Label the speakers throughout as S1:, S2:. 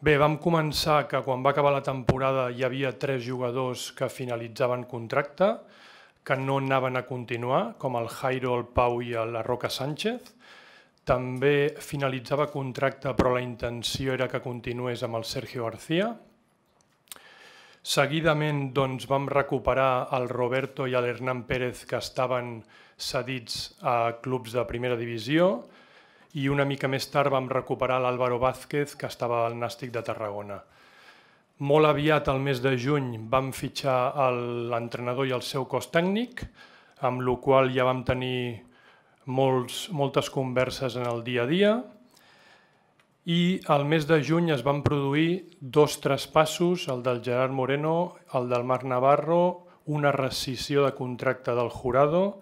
S1: Bé, vam començar que quan va acabar la temporada hi havia tres jugadors que finalitzaven contracte, que no anaven a continuar, com el Jairo, el Pau i la Roca Sánchez. També finalitzava contracte, però la intenció era que continués amb el Sergio García. Seguidament doncs, vam recuperar el Roberto i l'Hernán Pérez, que estaven cedits a clubs de primera divisió, i una mica més tard vam recuperar l'Àlvaro Vázquez, que estava al Nàstic de Tarragona. Molt aviat, al mes de juny, vam fitxar l'entrenador i el seu cos tècnic, amb la qual ja vam tenir molts, moltes converses en el dia a dia, i al mes de juny es van produir dos traspassos, el del Gerard Moreno, el del Marc Navarro, una rescisió de contracte del Jurado,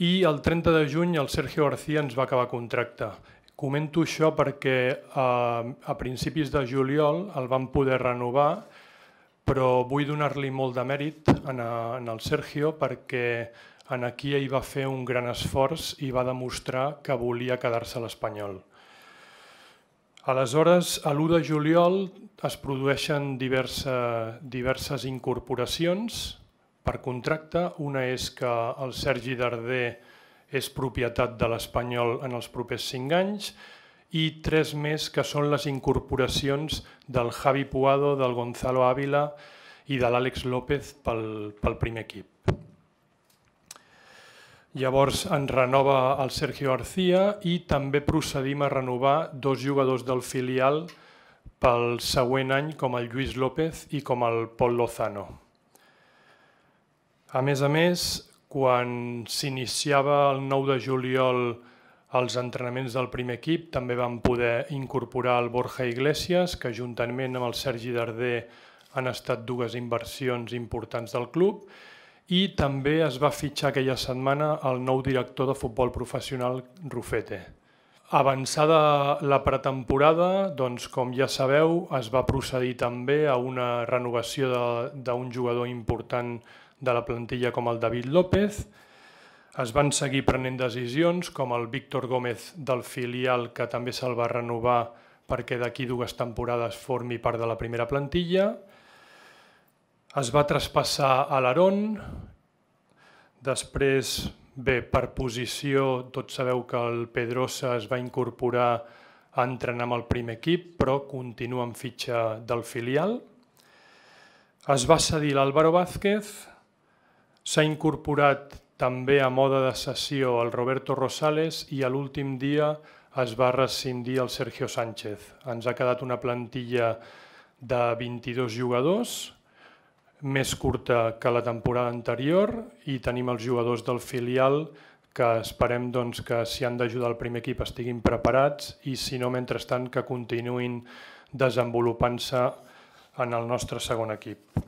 S1: i el 30 de juny el Sergio García ens va acabar contracte. Comento això perquè eh, a principis de juliol el van poder renovar, però vull donar-li molt de mèrit en, en el Sergio perquè en aquí ell va fer un gran esforç i va demostrar que volia quedar-se a l'Espanyol. Aleshores, a l'1 de juliol es produeixen diverses, diverses incorporacions, per contracte. Una és que el Sergi Darder és propietat de l'Espanyol en els propers 5 anys i tres més que són les incorporacions del Javi Puado, del Gonzalo Ávila i de l'Àlex López pel, pel primer equip. Llavors en renova el Sergio García i també procedim a renovar dos jugadors del filial pel següent any com el Lluís López i com el Pol Lozano. A més a més, quan s'iniciava el 9 de juliol els entrenaments del primer equip, també van poder incorporar el Borja Iglesias, que juntament amb el Sergi Darder han estat dues inversions importants del club, i també es va fitxar aquella setmana el nou director de futbol professional, Rufete. Avançada la pretemporada, doncs, com ja sabeu, es va procedir també a una renovació d'un jugador important de la plantilla com el David López. Es van seguir prenent decisions com el Víctor Gómez del filial que també se'l va renovar perquè d'aquí dues temporades formi part de la primera plantilla. Es va traspassar a l'Aron, després, bé, per posició, tots sabeu que el Pedrosa es va incorporar a entrenar amb el primer equip, però continua en fitxa del filial. Es va cedir l'Álvaro Vázquez, S'ha incorporat també a moda de sessió el Roberto Rosales i a l'últim dia es va rescindir el Sergio Sánchez. Ens ha quedat una plantilla de 22 jugadors, més curta que la temporada anterior i tenim els jugadors del filial que esperem doncs, que si han d'ajudar el primer equip estiguin preparats i si no, mentrestant, que continuïn desenvolupant-se en el nostre segon equip.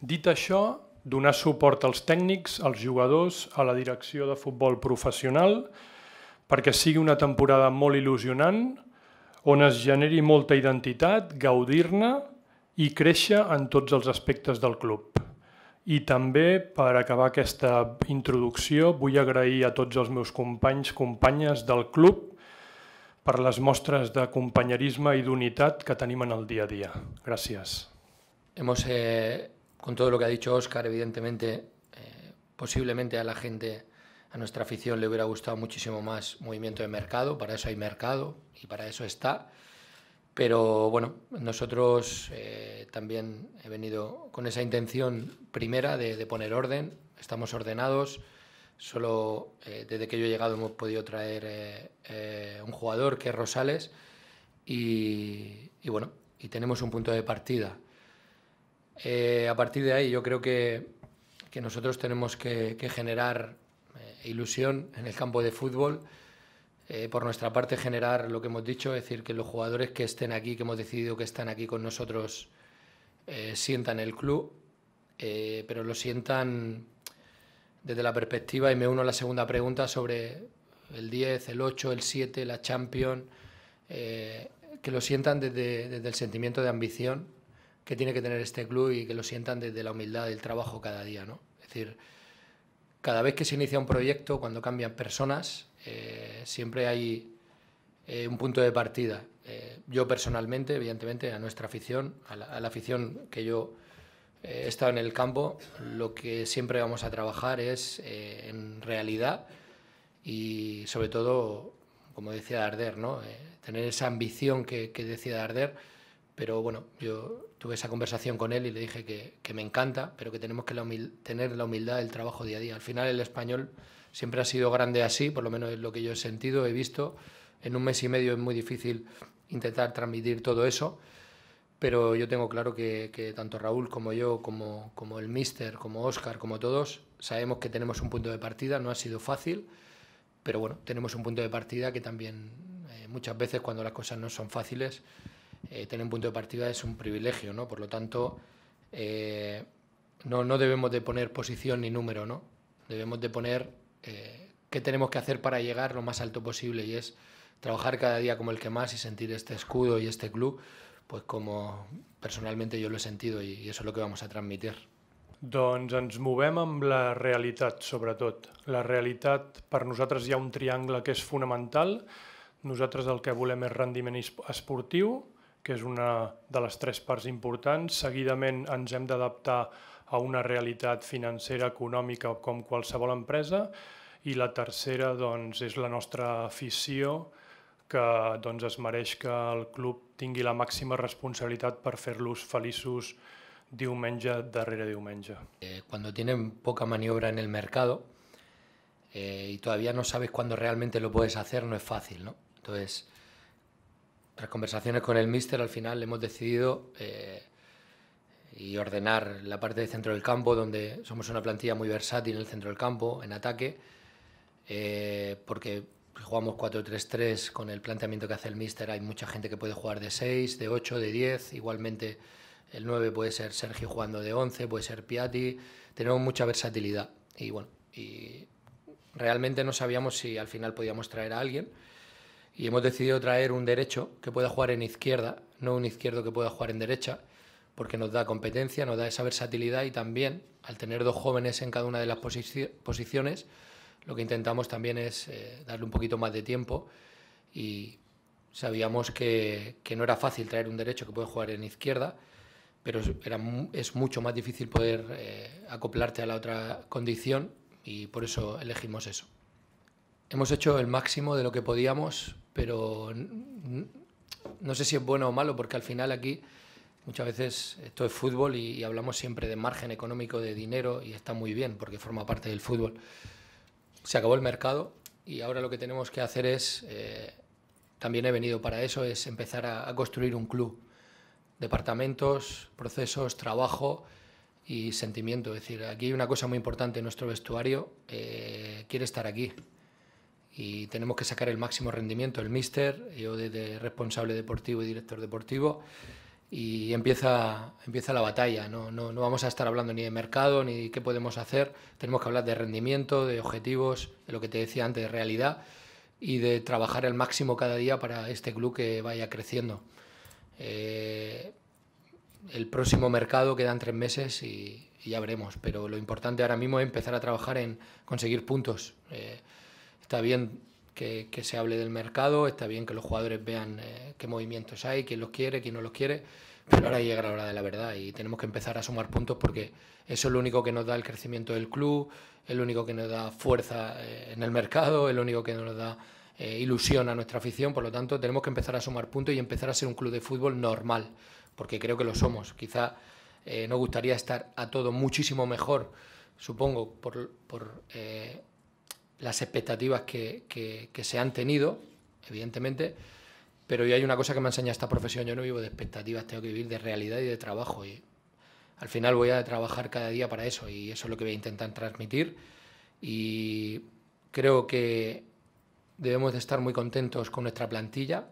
S1: Dit això, donar suport als tècnics, als jugadors, a la direcció de futbol professional, perquè sigui una temporada molt il·lusionant, on es generi molta identitat, gaudir-ne i créixer en tots els aspectes del club. I també, per acabar aquesta introducció, vull agrair a tots els meus companys, companyes del club per les mostres de companyerisme i d'unitat que tenim en el dia a dia. Gràcies. Hemos eh,
S2: con todo lo que ha dicho Oscar, evidentemente, eh, posiblemente a la gente, a nuestra afición, le hubiera gustado muchísimo más movimiento de mercado. Para eso hay mercado y para eso está. Pero bueno, nosotros eh, también he venido con esa intención primera de, poner orden. Estamos ordenados. Solo eh, desde que yo he llegado hemos podido traer un jugador que es Rosales. Y, y bueno, y tenemos un punto de partida. Eh, a partir de ahí yo creo que, nosotros tenemos que, generar eh, ilusión en el campo de fútbol. Eh, por nuestra parte, generar lo que hemos dicho, es decir, que los jugadores que estén aquí, que hemos decidido que están aquí con nosotros, sientan el club, pero lo sientan desde la perspectiva, y me uno a la segunda pregunta sobre el 10, el 8, el 7, la Champions, que lo sientan desde el sentimiento de ambición, que tiene que tener este club y que lo sientan desde la humildad del trabajo cada día, ¿no? Es decir, cada vez que se inicia un proyecto, cuando cambian personas, eh, siempre hay eh, un punto de partida. Eh, yo personalmente, evidentemente, a nuestra afición, a la, afición que yo he estado en el campo, lo que siempre vamos a trabajar es en realidad y sobre todo, como decía Arder, ¿no? tener esa ambición que decía Arder pero bueno, yo tuve esa conversación con él y le dije que, me encanta, pero que tenemos que tener la humildad del trabajo día a día. Al final el español siempre ha sido grande así, por lo menos es lo que yo he sentido, he visto. En un mes y medio es muy difícil intentar transmitir todo eso, pero yo tengo claro que, tanto Raúl como yo, como, como el Mister, como Oscar, como todos, sabemos que tenemos un punto de partida, no ha sido fácil, pero bueno, tenemos un punto de partida que también eh, muchas veces cuando las cosas no son fáciles, eh, tener un punto de partida es un privilegio, ¿no? Por lo tanto, eh, no, no, debemos de poner posición ni número, ¿no? Debemos de poner eh, qué tenemos que hacer para llegar lo más alto posible y es trabajar cada día como el que más y sentir este escudo y este club, pues como personalmente yo lo he sentido y, eso es lo que vamos a
S1: transmitir. Don ens movem amb la sobre todo, La realidad para nosotros ya un triángulo que es fundamental nosotros el que volvemos és rendimiento esportiu, que és una de les tres parts importants. Seguidament ens hem d'adaptar a una realitat financera, econòmica, com qualsevol empresa. I la tercera doncs, és la nostra afició, que doncs, es mereix que el club tingui la màxima responsabilitat per fer-los feliços diumenge darrere diumenge. Eh, cuando tienen poca maniobra en el mercado
S2: eh, y todavía no sabes cuándo realmente lo puedes hacer, no es fácil, ¿no? Entonces, conversaciones con el míster, al final hemos decidido eh, y ordenar la parte del centro del campo, donde somos una plantilla muy versátil en el centro del campo, en ataque, eh, porque jugamos 4-3-3 con el planteamiento que hace el míster. Hay mucha gente que puede jugar de 6, de 8, de 10. Igualmente, el 9 puede ser Sergio jugando de 11, puede ser Piatti. Tenemos mucha versatilidad. Y bueno, y realmente no sabíamos si al final podíamos traer a alguien y hemos decidido traer un derecho que pueda jugar en izquierda, no un izquierdo que pueda jugar en derecha, porque nos da competencia, nos da esa versatilidad y también, al tener dos jóvenes en cada una de las posiciones, lo que intentamos también es eh, darle un poquito más de tiempo y sabíamos que, no era fácil traer un derecho que pueda jugar en izquierda, pero es mucho más difícil poder eh, acoplarte a la otra condición y por eso elegimos eso. Hemos hecho el máximo de lo que podíamos pero no sé si es bueno o malo, porque al final aquí muchas veces esto es fútbol y, hablamos siempre de margen económico, de dinero, y está muy bien porque forma parte del fútbol. Se acabó el mercado y ahora lo que tenemos que hacer es, eh, también he venido para eso, es empezar a, construir un club. Departamentos, procesos, trabajo y sentimiento. Es decir, aquí hay una cosa muy importante, nuestro vestuario eh, quiere estar aquí y tenemos que sacar el máximo rendimiento. El míster, yo desde responsable deportivo y director deportivo, y empieza, empieza la batalla. No, no, no vamos a estar hablando ni de mercado, ni de qué podemos hacer. Tenemos que hablar de rendimiento, de objetivos, de lo que te decía antes, de realidad y de trabajar al máximo cada día para este club que vaya creciendo. Eh, el próximo mercado quedan tres meses y, ya veremos, pero lo importante ahora mismo es empezar a trabajar en conseguir puntos. Eh, Está bien que, se hable del mercado, está bien que los jugadores vean eh, qué movimientos hay, quién los quiere, quién no los quiere, pero ahora llega la hora de la verdad y tenemos que empezar a sumar puntos porque eso es lo único que nos da el crecimiento del club, es lo único que nos da fuerza eh, en el mercado, es lo único que nos da eh, ilusión a nuestra afición, por lo tanto tenemos que empezar a sumar puntos y empezar a ser un club de fútbol normal, porque creo que lo somos. Quizá nos gustaría estar a todo muchísimo mejor, supongo, por... por las expectativas que, se han tenido, evidentemente, pero yo hay una cosa que me enseña esta profesión, yo no vivo de expectativas, tengo que vivir de realidad y de trabajo. Y al final voy a trabajar cada día para eso y eso es lo que voy a intentar transmitir. Y creo que debemos de estar muy contentos con nuestra plantilla,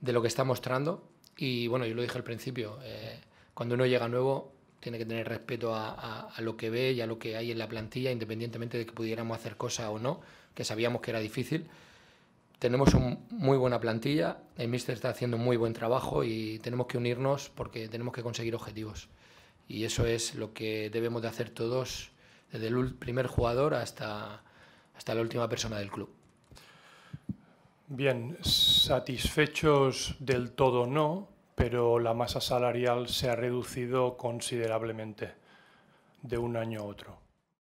S2: de lo que está mostrando. Y bueno, yo lo dije al principio, eh, cuando uno llega nuevo tiene que tener respeto a, lo que ve y a lo que hay en la plantilla, independientemente de que pudiéramos hacer cosas o no, que sabíamos que era difícil. Tenemos una muy buena plantilla, el Mister está haciendo muy buen trabajo y tenemos que unirnos porque tenemos que conseguir objetivos. Y eso es lo que debemos de hacer todos, desde el primer jugador hasta, hasta la
S1: última persona del club. Bien, satisfechos del todo no, pero la masa salarial se ha reducido considerablemente de un año a otro.